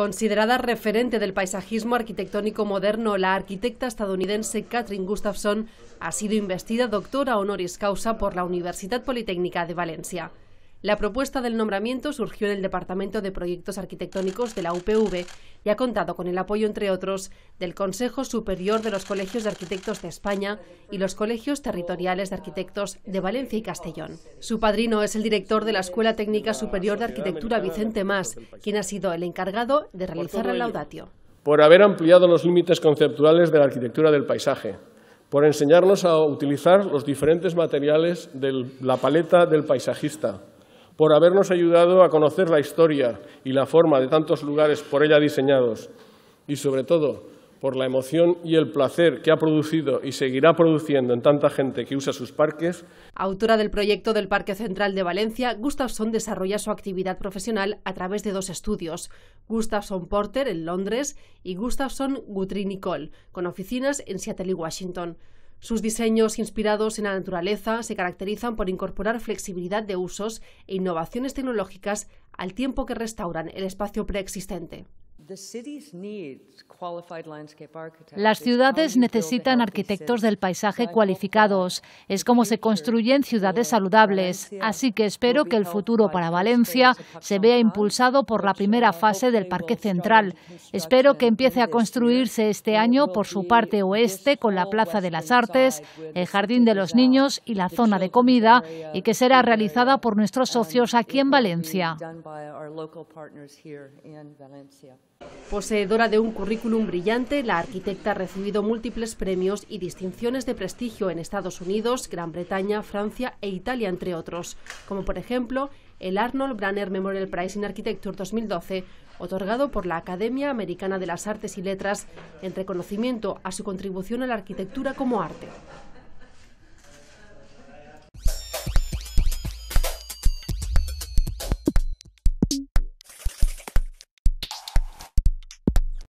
Considerada referente del paisajismo arquitectónico moderno, la arquitecta estadounidense Katrin Gustafson ha sido investida doctora honoris causa por la Universidad Politécnica de Valencia. La propuesta del nombramiento surgió en el Departamento de Proyectos Arquitectónicos de la UPV y ha contado con el apoyo, entre otros, del Consejo Superior de los Colegios de Arquitectos de España y los Colegios Territoriales de Arquitectos de Valencia y Castellón. Su padrino es el director de la Escuela Técnica Superior de Arquitectura, Vicente Más, quien ha sido el encargado de realizar el laudatio. Por haber ampliado los límites conceptuales de la arquitectura del paisaje, por enseñarnos a utilizar los diferentes materiales de la paleta del paisajista, por habernos ayudado a conocer la historia y la forma de tantos lugares por ella diseñados y, sobre todo, por la emoción y el placer que ha producido y seguirá produciendo en tanta gente que usa sus parques. Autora del proyecto del Parque Central de Valencia, Gustafsson desarrolla su actividad profesional a través de dos estudios, Gustafsson Porter en Londres y Gustafsson Guthrie Nicole, con oficinas en Seattle y Washington. Sus diseños inspirados en la naturaleza se caracterizan por incorporar flexibilidad de usos e innovaciones tecnológicas al tiempo que restauran el espacio preexistente. Las ciudades necesitan arquitectos del paisaje cualificados. Es como se construyen ciudades saludables. Así que espero que el futuro para Valencia se vea impulsado por la primera fase del Parque Central. Espero que empiece a construirse este año por su parte oeste con la Plaza de las Artes, el Jardín de los Niños y la zona de comida y que será realizada por nuestros socios aquí en Valencia. Poseedora de un currículum brillante, la arquitecta ha recibido múltiples premios y distinciones de prestigio en Estados Unidos, Gran Bretaña, Francia e Italia, entre otros, como por ejemplo el Arnold Branner Memorial Prize in Architecture 2012, otorgado por la Academia Americana de las Artes y Letras en reconocimiento a su contribución a la arquitectura como arte.